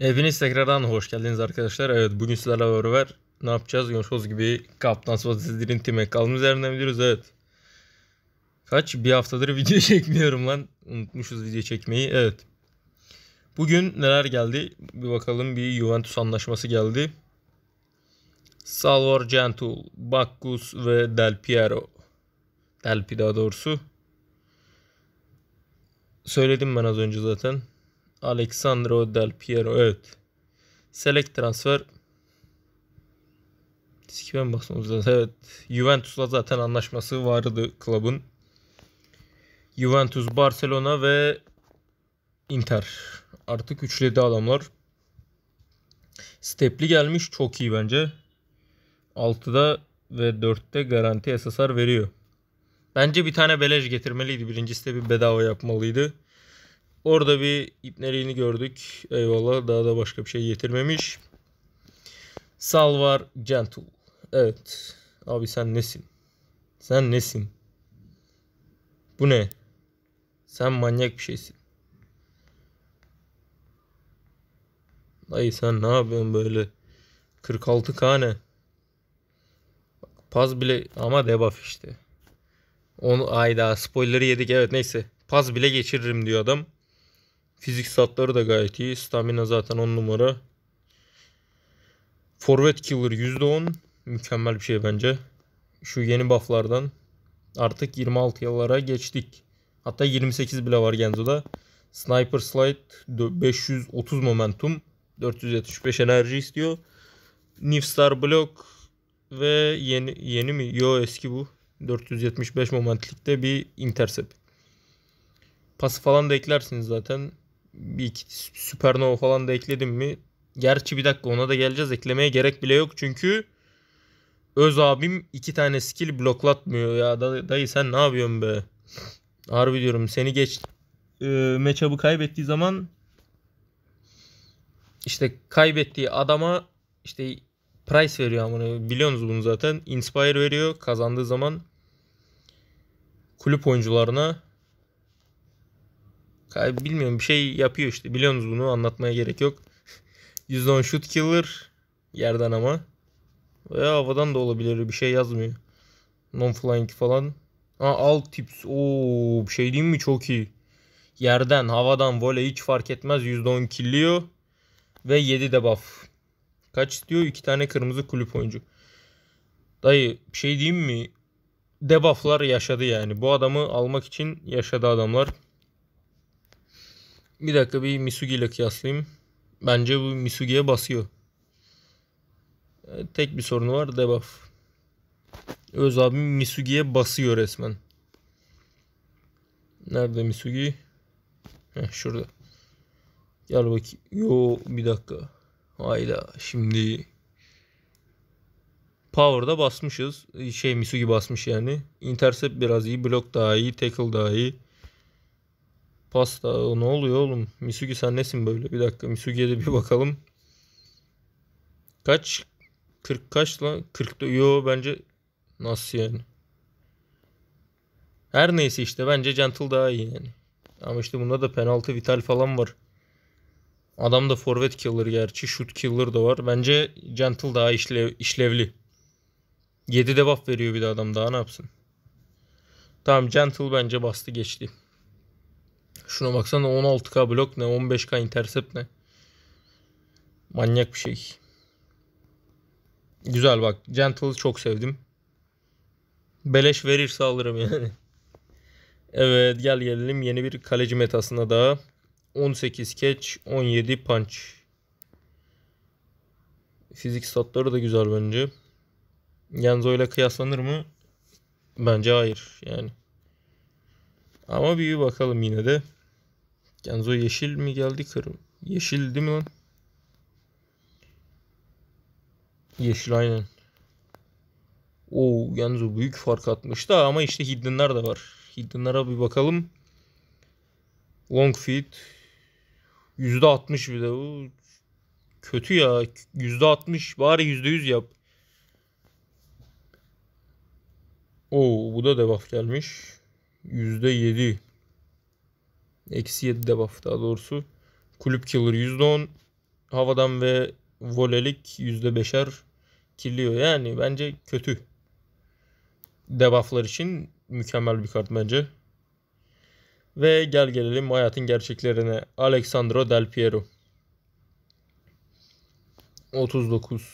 Eviniz tekrardan hoş geldiniz arkadaşlar. Evet bugün sizlerle beraber ne yapacağız? Gördüğünüz gibi Kaptan Svatizdir'in time kaldığımız yerden biliyoruz evet. Kaç? Bir haftadır video çekmiyorum lan. Unutmuşuz video çekmeyi. Evet. Bugün neler geldi? Bir bakalım bir Juventus anlaşması geldi. Salvor Gentul, Bakkus ve Del Piero. Del Pi daha doğrusu. Söyledim ben az önce zaten. Alexandro Del Piero evet. Select transfer. Kime mi baksanız evet. Juventus'la zaten anlaşması vardı klubun. Juventus, Barcelona ve Inter. Artık üçledi adamlar. Stepli gelmiş çok iyi bence. 6'da ve 4'te garanti SSR veriyor. Bence bir tane Belej getirmeliydi. Birinci stepi bedava yapmalıydı. Orada bir ipneliğini gördük. Eyvallah daha da başka bir şey getirmemiş. Salvar Gentle. Evet. Abi sen nesin? Sen nesin? Bu ne? Sen manyak bir şeysin. Dayı sen ne yapıyorsun böyle? 46k ne? Paz bile ama debuff işte. Onu ayda spoiler'ı yedik evet neyse. Paz bile geçiririm diyor adam. Fizik statları da gayet iyi. Stamina zaten 10 numara. Forvet Killer %10. Mükemmel bir şey bence. Şu yeni bufflardan artık 26 yıllara geçtik. Hatta 28 bile var Genzo'da. Sniper Slide 530 momentum. 475 enerji istiyor. Nifstar Block ve yeni yeni mi? Yo eski bu. 475 momentlikte bir intercept. Pası falan da eklersiniz zaten bir iki Supernova falan da ekledim mi? Gerçi bir dakika ona da geleceğiz. Eklemeye gerek bile yok çünkü öz abim iki tane skill bloklatmıyor ya. Dayı sen ne yapıyorsun be? Harbi diyorum seni geç e, kaybettiği zaman işte kaybettiği adama işte price veriyor amına. Biliyorsunuz bunu zaten. Inspire veriyor kazandığı zaman kulüp oyuncularına Abi bilmiyorum bir şey yapıyor işte. Biliyorsunuz bunu anlatmaya gerek yok. %10 shoot killer. Yerden ama. Veya havadan da olabilir. Bir şey yazmıyor. Non flying falan. Ha alt tips. Oo bir şey diyeyim mi? Çok iyi. Yerden, havadan, voley hiç fark etmez. %10 killiyor. Ve 7 de Kaç diyor 2 tane kırmızı kulüp oyuncu. Dayı bir şey diyeyim mi? Debufflar yaşadı yani. Bu adamı almak için yaşadı adamlar. Bir dakika bir Misugi ile kıyaslayayım. Bence bu Misugi'ye basıyor. E, tek bir sorunu var debuff. Öz abim Misugi'ye basıyor resmen. Nerede Misugi? Heh, şurada. Gel bakayım. Yo bir dakika. Hayda şimdi Power'da basmışız. Şey Misugi basmış yani. Intercept biraz iyi. Block daha iyi. Tackle daha iyi. Pasta ne oluyor oğlum? Misugi sen nesin böyle? Bir dakika Misugi'ye de bir bakalım. Kaç? 40 kaç lan? 40 yo bence nasıl yani? Her neyse işte bence Gentle daha iyi yani. Ama işte bunda da penaltı vital falan var. Adam da forvet killer gerçi. Shoot killer da var. Bence Gentle daha işlev, işlevli. 7 debuff veriyor bir de adam daha ne yapsın. Tamam Gentle bence bastı geçti. Şuna baksana 16K blok ne 15K intercept ne. Manyak bir şey. Güzel bak. Gentle çok sevdim. Beleş verirse alırım yani. Evet gel gelelim yeni bir kaleci metasına daha. 18 catch 17 punch. Fizik statları da güzel bence. Genzo ile kıyaslanır mı? Bence hayır yani. Ama bir bakalım yine de. Genzo yeşil mi geldi kırm? Yeşil değil mi lan? Yeşil aynen. Oo Genzo büyük fark atmış da ama işte hiddenler de var. Hiddenlere bir bakalım. Long feet. %60 bir de bu. Kötü ya. %60 bari %100 yap. Oo bu da debuff gelmiş. %7. Eksi 7 debuff daha doğrusu. Kulüp killer %10. Havadan ve volelik %5'er killiyor. Yani bence kötü. Debufflar için mükemmel bir kart bence. Ve gel gelelim hayatın gerçeklerine. Alexandro Del Piero. 39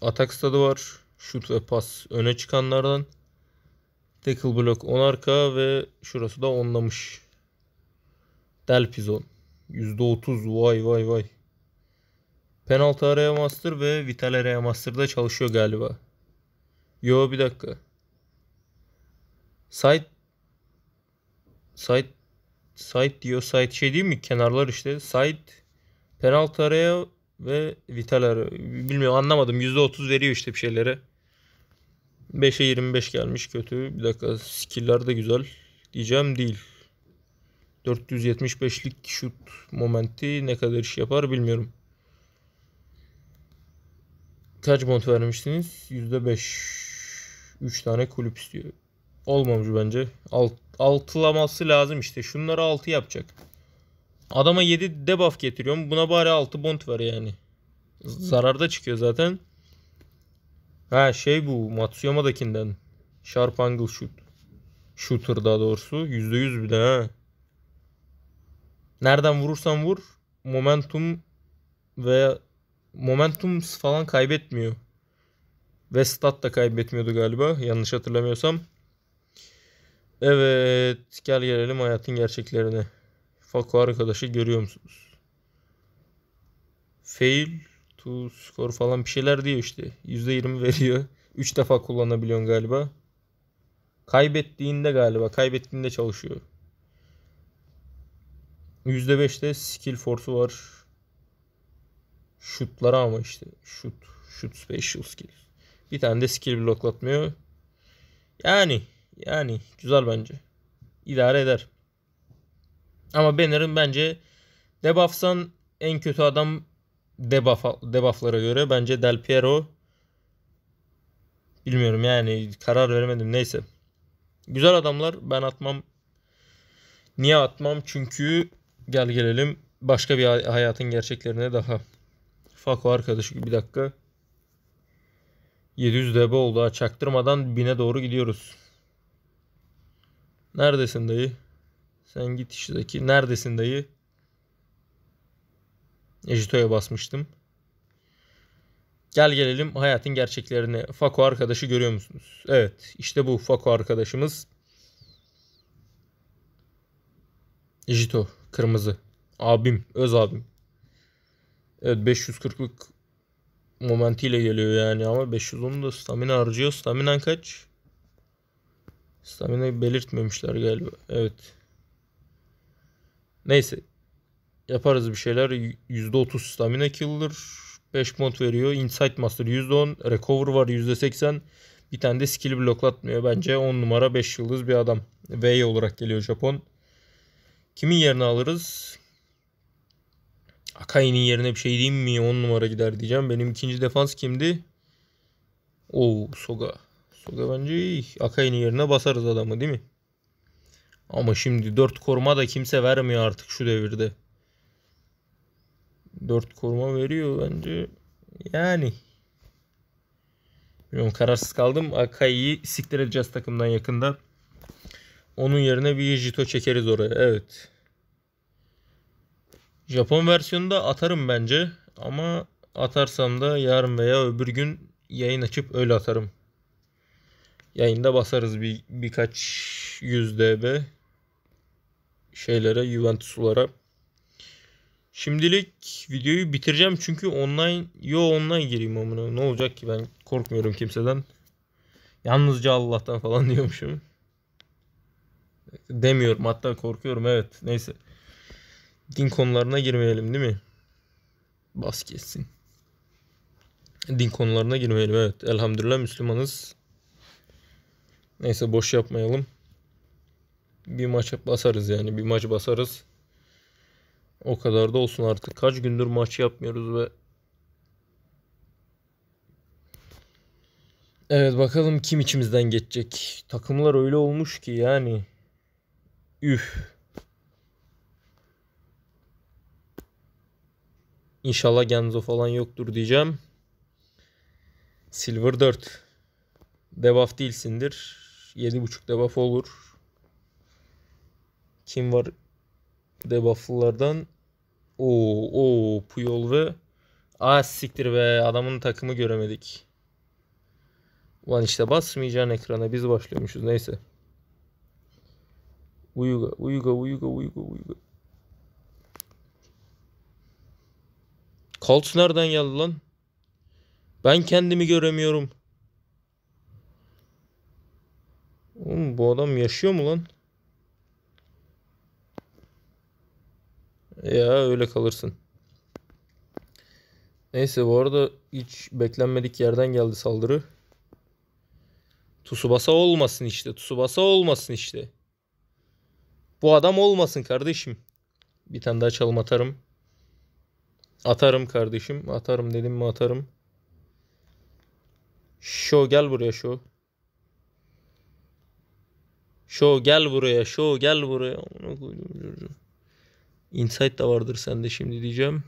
atak stadı var. Şut ve pas öne çıkanlardan. Tackle block 10 arka ve şurası da onlamış. Delpizon. %30 vay vay vay. Penaltı araya master ve vital araya master'da çalışıyor galiba. Yo bir dakika. Site site site diyor site şey değil mi? Kenarlar işte. Site penaltı araya ve vital araya. Bilmiyorum anlamadım. %30 veriyor işte bir şeylere. 5'e 25 gelmiş kötü. Bir dakika skill'ler de güzel. Diyeceğim değil. 475'lik şut momenti ne kadar iş yapar bilmiyorum. Kaç bond vermiştiniz? %5. 3 tane kulüp istiyor. Olmamış bence. Alt, altılaması lazım işte. Şunları 6 yapacak. Adama 7 debuff getiriyorum. Buna bari 6 bond var yani. Zararda çıkıyor zaten. Ha şey bu Matsuyama'dakinden. Sharp angle shoot. Shooter daha doğrusu. %100 bir de ha nereden vurursan vur momentum ve momentum falan kaybetmiyor. Ve stat da kaybetmiyordu galiba yanlış hatırlamıyorsam. Evet gel gelelim hayatın gerçeklerine. Fako arkadaşı görüyor musunuz? Fail to score falan bir şeyler diyor işte. %20 veriyor. 3 defa kullanabiliyorsun galiba. Kaybettiğinde galiba kaybettiğinde çalışıyor. %5'te skill force'u var. şutlara ama işte. Şut. Şut special skill. Bir tane de skill bloklatmıyor. Yani. Yani. Güzel bence. İdare eder. Ama Banner'ın bence debuffsan en kötü adam debuff, debufflara göre bence Del Piero bilmiyorum yani karar veremedim neyse. Güzel adamlar ben atmam. Niye atmam? Çünkü gel gelelim başka bir hayatın gerçeklerine daha. Fako arkadaş bir dakika. 700 dB oldu ha. Çaktırmadan 1000'e doğru gidiyoruz. Neredesin dayı? Sen git işteki. Neredesin dayı? Ejito'ya basmıştım. Gel gelelim hayatın gerçeklerine. Fako arkadaşı görüyor musunuz? Evet işte bu Fako arkadaşımız. Ejito. Kırmızı. Abim. Öz abim. Evet 540'lık momentiyle geliyor yani ama 510 da stamina harcıyor. Stamina kaç? Stamina belirtmemişler galiba. Evet. Neyse. Yaparız bir şeyler. %30 stamina killer. 5 mod veriyor. Insight Master %10. Recover var %80. Bir tane de skill bloklatmıyor. Bence 10 numara 5 yıldız bir adam. V olarak geliyor Japon. Kimin yerine alırız? Akayi'nin yerine bir şey diyeyim mi? 10 numara gider diyeceğim. Benim ikinci defans kimdi? O Soga. Soga bence iyi. Akayi'nin yerine basarız adamı değil mi? Ama şimdi 4 koruma da kimse vermiyor artık şu devirde. 4 koruma veriyor bence. Yani. Bilmiyorum kararsız kaldım. Akayi'yi siktir edeceğiz takımdan yakında. Onun yerine bir Jito çekeriz oraya. Evet. Japon versiyonunda atarım bence. Ama atarsam da yarın veya öbür gün yayın açıp öyle atarım. Yayında basarız bir birkaç yüz dB şeylere Juventus'lara. Şimdilik videoyu bitireceğim çünkü online yo online gireyim amına ne olacak ki ben korkmuyorum kimseden. Yalnızca Allah'tan falan diyormuşum. Demiyorum hatta korkuyorum evet. Neyse. Din konularına girmeyelim değil mi? Bas geçsin. Din konularına girmeyelim evet. Elhamdülillah Müslümanız. Neyse boş yapmayalım. Bir maç basarız yani. Bir maç basarız. O kadar da olsun artık. Kaç gündür maç yapmıyoruz ve Evet bakalım kim içimizden geçecek. Takımlar öyle olmuş ki yani Üf. İnşallah Genzo falan yoktur diyeceğim. Silver 4. Debuff değilsindir. 7.5 debuff olur. Kim var debufflılardan? Oo, oo Puyol ve Aa siktir be adamın takımı göremedik. Ulan işte basmayacaksın ekrana biz başlıyormuşuz neyse. Uyuga, uyuga, uyuga, uyuga, uyuga. Colts nereden geldi lan? Ben kendimi göremiyorum. Oğlum bu adam yaşıyor mu lan? Ya öyle kalırsın. Neyse bu arada hiç beklenmedik yerden geldi saldırı. Tsubasa olmasın işte. Tsubasa olmasın işte. Bu adam olmasın kardeşim. Bir tane daha çalım atarım. Atarım kardeşim. Atarım dedim mi atarım. Şo gel buraya şo. Şo gel buraya. Şo gel buraya. Insight da vardır sende şimdi diyeceğim.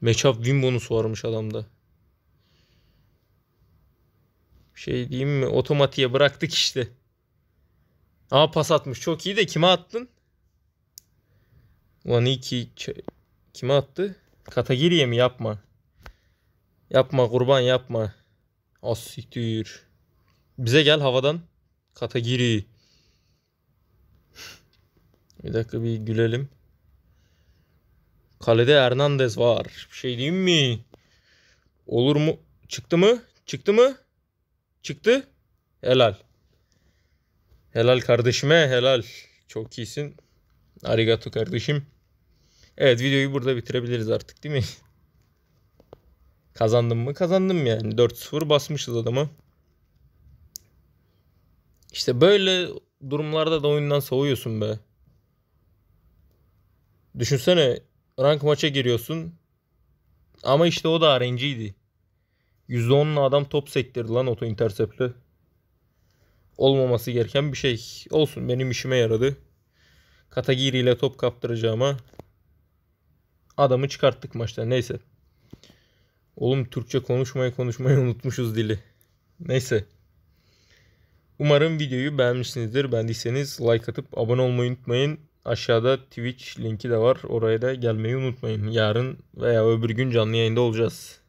Matchup win bonus varmış adamda. Şey diyeyim mi? Otomatiğe bıraktık işte. Aa pas atmış. Çok iyi de kime attın? Ulan iyi ki kime attı? Katagiri'ye mi? Yapma. Yapma kurban yapma. Asiktir. Ah, Bize gel havadan. Katagiri. bir dakika bir gülelim. Kalede Hernandez var. Bir şey diyeyim mi? Olur mu? Çıktı mı? Çıktı mı? Çıktı. Helal. Helal kardeşime helal. Çok iyisin. Arigato kardeşim. Evet videoyu burada bitirebiliriz artık değil mi? Kazandım mı? Kazandım yani. 4-0 basmışız adamı. İşte böyle durumlarda da oyundan soğuyorsun be. Düşünsene rank maça giriyorsun. Ama işte o da RNG'ydi. %10'la adam top sektirdi lan oto intercept'le olmaması gereken bir şey. Olsun benim işime yaradı. Katagiri ile top kaptıracağıma adamı çıkarttık maçta. Neyse. Oğlum Türkçe konuşmayı konuşmayı unutmuşuz dili. Neyse. Umarım videoyu beğenmişsinizdir. Beğendiyseniz like atıp abone olmayı unutmayın. Aşağıda Twitch linki de var. Oraya da gelmeyi unutmayın. Yarın veya öbür gün canlı yayında olacağız.